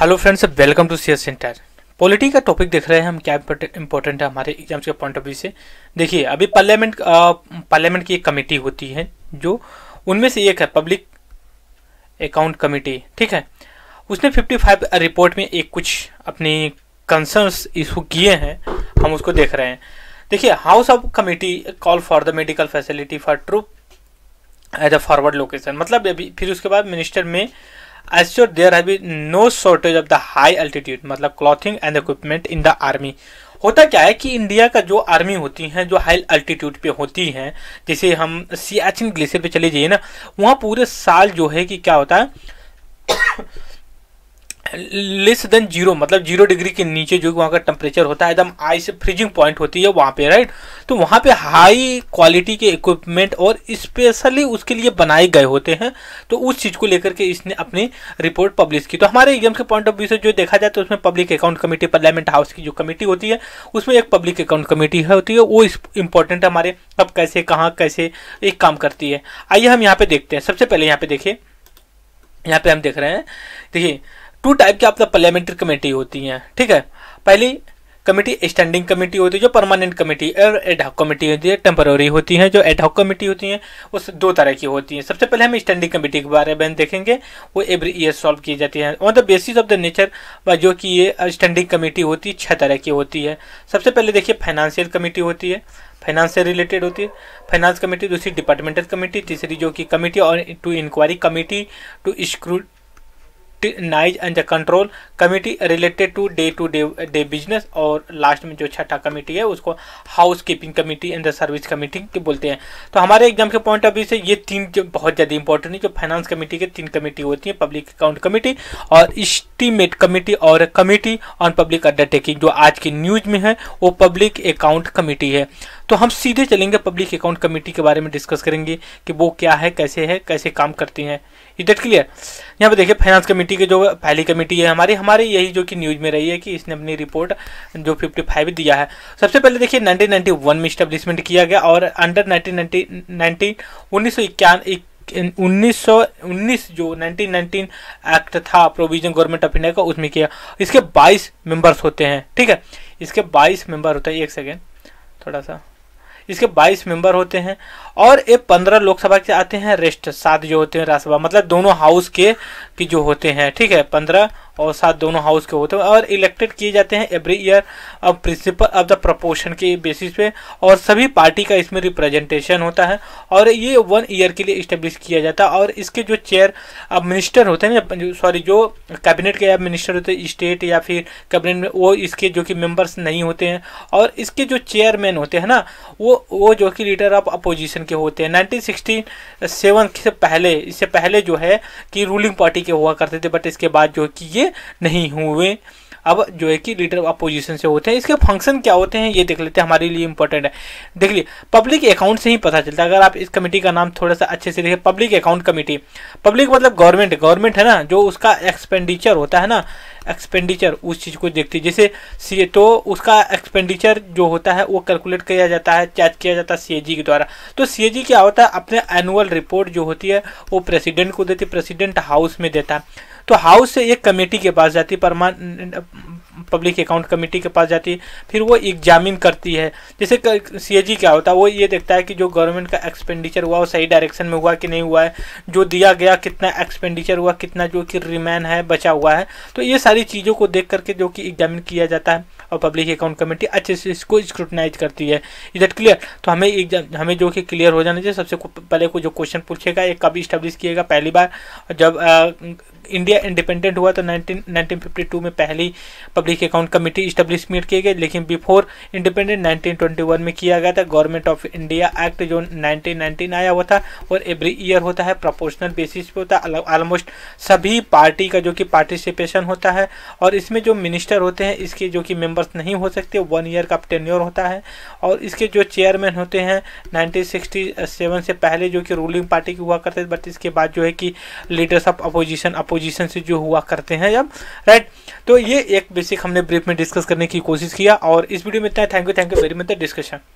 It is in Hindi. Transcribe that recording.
hello friends welcome to C S centre polity का टॉपिक देख रहे हैं हम क्या इंपॉर्टेंट है हमारे एग्जाम्स के पॉइंट ऑफ व्यू से देखिए अभी पार्लियामेंट पार्लियामेंट की एक कमेटी होती है जो उनमें से एक है पब्लिक अकाउंट कमेटी ठीक है उसने 55 रिपोर्ट में एक कुछ अपनी कंसर्न्स इशू किए हैं हम उसको देख रहे हैं देखिए house of committee call for the medical facility for troop as a forward location मतलब अभी फिर उसके बाद मिनिस्टर में assure there have no shortage of the high altitude मतलब clothing and equipment in the army होता क्या है कि इंडिया का जो आर्मी होती हैं जो हाई अल्टीट्यूड पे होती हैं जैसे हम सियाचिन ग्लेशियर पे चले जाइए ना वहाँ पूरे साल जो है कि क्या होता है लेस देन जीरो मतलब जीरो डिग्री के नीचे जो वहाँ का टेम्परेचर होता है एकदम आइस फ्रीजिंग पॉइंट होती है वहाँ पे राइट तो वहाँ पे हाई क्वालिटी के इक्विपमेंट और स्पेशली उसके लिए बनाए गए होते हैं तो उस चीज़ को लेकर के इसने अपनी रिपोर्ट पब्लिश की तो हमारे एग्जाम के पॉइंट ऑफ व्यू से जो देखा जाए तो उसमें public account committee parliament house की जो कमेटी होती है उसमें एक पब्लिक अकाउंट कमेटी होती है वो इंपॉर्टेंट हमारे कब कैसे कहाँ कैसे एक काम करती है आइए हम यहाँ पे देखते हैं सबसे पहले यहाँ पे देखिए यहाँ पे हम देख रहे हैं देखिए टू टाइप की आपका पार्लियामेंट्री कमेटी होती हैं ठीक है पहली कमेटी स्टैंडिंग कमेटी होती है जो परमानेंट कमेटी और एडहॉक कमेटी होती है टेम्पररी होती है जो एडहॉक कमेटी होती है वो दो तरह की होती है सबसे पहले हम स्टैंडिंग कमेटी के बारे में देखेंगे वो एवरी ईयर सॉल्व की जाती है on the basis of the nature जो कि ये स्टैंडिंग कमेटी होती है छह तरह की होती है सबसे पहले देखिए फाइनेंशियल कमेटी होती है फाइनेंस से रिलेटेड होती है फाइनेंस कमेटी दूसरी डिपार्टमेंटल कमेटी तीसरी जो कि कमेटी और to inquiry committee to scru scrutinize and the control committee related to day to day day business और लास्ट में जो छठा कमेटी है उसको housekeeping committee and the service committee के बोलते हैं तो हमारे एग्जाम के पॉइंट ऑफ व्यू से ये तीन जो बहुत ज़्यादा इंपॉर्टेंट है जो फाइनेंस कमेटी के तीन कमेटी होती है पब्लिक अकाउंट कमेटी और इस्टीमेट कमेटी और कमेटी ऑन पब्लिक अंडरटेकिंग जो आज की न्यूज में है वो पब्लिक अकाउंट कमेटी है तो हम सीधे चलेंगे पब्लिक अकाउंट कमेटी के बारे में डिस्कस करेंगे कि वो क्या है कैसे है कैसे काम करती हैं इज डेट क्लियर यहाँ पे देखिए फाइनेंस कमेटी के जो पहली कमेटी है हमारी हमारे यही जो कि न्यूज़ में रही है कि इसने अपनी रिपोर्ट जो 55 दिया है सबसे पहले देखिए 1991 में स्टेब्लिशमेंट किया गया और अंडर नाइनटी नाइनटीन उन्नीस उन्नीस उन्नीस जो 1919 एक्ट था प्रोविजन गवर्नमेंट ऑफ इंडिया का उसमें किया इसके 22 मेंबर्स होते हैं ठीक है इसके 22 मेंबर होते हैं एक सेकेंड थोड़ा सा इसके 22 मेंबर होते हैं और ये 15 लोकसभा के आते हैं रेस्ट सात जो होते हैं राज्यसभा मतलब दोनों हाउस के की जो होते हैं ठीक है पंद्रह और साथ दोनों हाउस के होते हैं और इलेक्टेड किए जाते हैं एवरी ईयर अब प्रिंसिपल ऑफ द प्रपोर्शन के बेसिस पे और सभी पार्टी का इसमें रिप्रेजेंटेशन होता है और ये वन ईयर के लिए इस्टेब्लिश किया जाता है और इसके जो चेयर अब मिनिस्टर होते हैं सॉरी जो कैबिनेट के या मिनिस्टर होते हैं स्टेट या फिर कैबिनेट में वो इसके जो कि मेम्बर्स नहीं होते हैं और इसके जो चेयरमैन होते हैं ना वो वो जो कि लीडर ऑफ अपोजिशन के होते हैं नाइनटीन से पहले इससे पहले जो है कि रूलिंग पार्टी के हुआ करते थे बट इसके बाद जो कि ये ये नहीं हुए अब जो है कि लीडर ऑफ अपोजिशन से होते हैं इसके फंक्शन क्या होते हैं ये देख लेते हैं हमारे लिए इंपॉर्टेंट है देख लिए पब्लिक अकाउंट से ही पता चलता है अगर आप इस कमेटी का नाम थोड़ा सा अच्छे से देखें पब्लिक अकाउंट कमेटी पब्लिक मतलब गवर्नमेंट गवर्नमेंट है ना जो उसका एक्सपेंडिचर होता है ना एक्सपेंडिचर उस चीज़ को देखती है जैसे सी तो उसका एक्सपेंडिचर जो होता है वो कैलकुलेट किया जाता है चार्ज किया जाता है सी के द्वारा तो सी क्या होता है अपने एनुअल रिपोर्ट जो होती है वो प्रेसिडेंट को देती है प्रेसिडेंट हाउस में देता है तो हाउस से एक कमेटी के पास जाती परमान पब्लिक अकाउंट कमेटी के पास जाती है फिर वो एग्जामिन करती है जैसे सी क्या होता है वो ये देखता है कि जो गवर्नमेंट का एक्सपेंडिचर हुआ वो सही डायरेक्शन में हुआ कि नहीं हुआ है जो दिया गया कितना एक्सपेंडिचर हुआ कितना जो कि रिमैन है बचा हुआ है तो ये सारी चीज़ों को देख करके जो कि एग्जामिन किया जाता है और पब्लिक अकाउंट कमेटी अच्छे से इसको स्क्रूटनाइज करती है इज दैट क्लियर तो हमें एग्जाम हमें जो कि क्लियर हो जाना चाहिए सबसे पहले को जो क्वेश्चन पूछेगा ये कब इस्टेब्लिश किएगा पहली बार जब इंडिया इंडिपेंडेंट हुआ तो 19, 1952 में पहली पब्लिक अकाउंट कमेटी स्टेब्लिशमेंट की गई लेकिन बिफोर इंडिपेंडेंट 1921 में किया गया था गवर्नमेंट ऑफ इंडिया एक्ट जो 1919 आया हुआ था और एवरी ईयर होता है प्रोपोर्शनल बेसिस पे होता है ऑलमोस्ट सभी पार्टी का जो कि पार्टिसिपेशन होता है और इसमें जो मिनिस्टर होते हैं इसके जो कि मेम्बर्स नहीं हो सकते वन ईयर का टेन्योर होता है और इसके जो चेयरमैन होते हैं नाइनटीन से पहले जो कि रूलिंग पार्टी की हुआ करते थे बट इसके बाद जो है कि leaders of opposition oppo position से जो हुआ करते हैं जब राइट तो ये एक बेसिक हमने ब्रीफ में डिस्कस करने की कोशिश किया और इस वीडियो में इतना thank you thank you very much the discussion